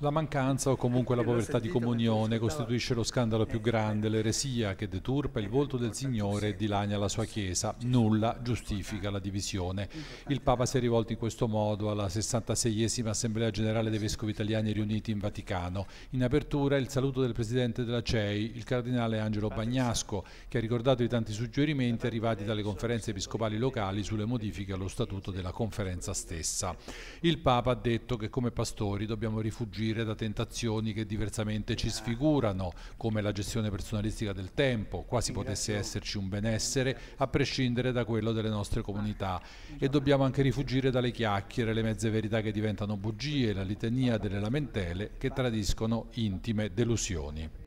La mancanza o comunque la povertà di comunione costituisce lo scandalo più eh, grande, eh. l'eresia che deturpa il volto del Signore e dilania la sua Chiesa. Nulla giustifica la divisione. Il Papa si è rivolto in questo modo alla 66esima Assemblea Generale dei Vescovi Italiani riuniti in Vaticano. In apertura il saluto del Presidente della CEI, il Cardinale Angelo Bagnasco, che ha ricordato i tanti suggerimenti arrivati dalle conferenze episcopali locali sulle modifiche allo statuto della conferenza stessa. Il Papa ha detto che come pastori dobbiamo rifugiarci fuggire da tentazioni che diversamente ci esatto. sfigurano, come la gestione personalistica del tempo, quasi potesse esserci un benessere a prescindere da quello delle nostre comunità. Ah, e esatto. dobbiamo anche rifugire dalle chiacchiere, le mezze verità che diventano bugie, la litania delle lamentele che tradiscono intime delusioni.